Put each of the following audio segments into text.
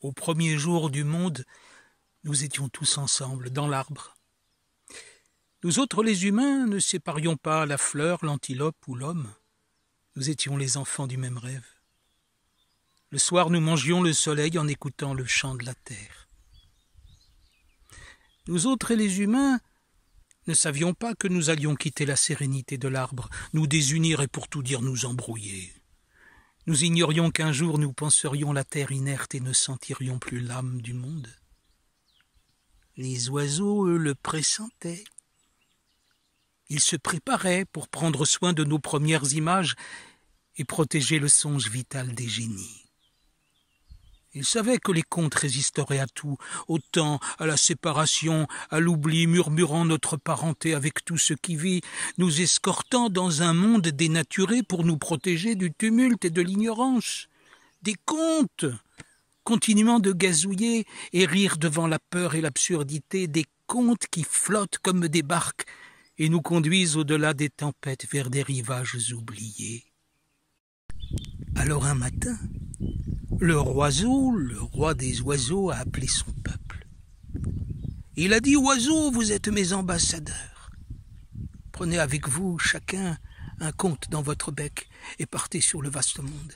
Au premier jour du monde, nous étions tous ensemble dans l'arbre. Nous autres les humains ne séparions pas la fleur, l'antilope ou l'homme. Nous étions les enfants du même rêve. Le soir, nous mangions le soleil en écoutant le chant de la terre. Nous autres les humains ne savions pas que nous allions quitter la sérénité de l'arbre, nous désunir et pour tout dire nous embrouiller. Nous ignorions qu'un jour nous penserions la terre inerte et ne sentirions plus l'âme du monde. Les oiseaux, eux, le pressentaient. Ils se préparaient pour prendre soin de nos premières images et protéger le songe vital des génies. Il savait que les contes résisteraient à tout, au temps, à la séparation, à l'oubli, murmurant notre parenté avec tout ce qui vit, nous escortant dans un monde dénaturé pour nous protéger du tumulte et de l'ignorance. Des contes Continuant de gazouiller et rire devant la peur et l'absurdité, des contes qui flottent comme des barques et nous conduisent au-delà des tempêtes vers des rivages oubliés. Alors un matin, le roiseau, le roi des oiseaux, a appelé son peuple. Il a dit Oiseaux, vous êtes mes ambassadeurs. Prenez avec vous chacun un conte dans votre bec et partez sur le vaste monde.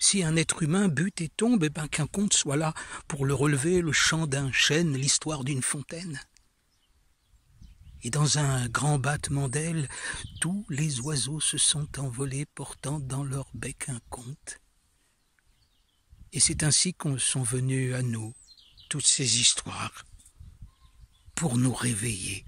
Si un être humain bute et tombe, eh ben, qu'un conte soit là pour le relever, le chant d'un chêne, l'histoire d'une fontaine. Et dans un grand battement d'ailes, tous les oiseaux se sont envolés, portant dans leur bec un conte. Et c'est ainsi qu'on sont venus à nous toutes ces histoires pour nous réveiller.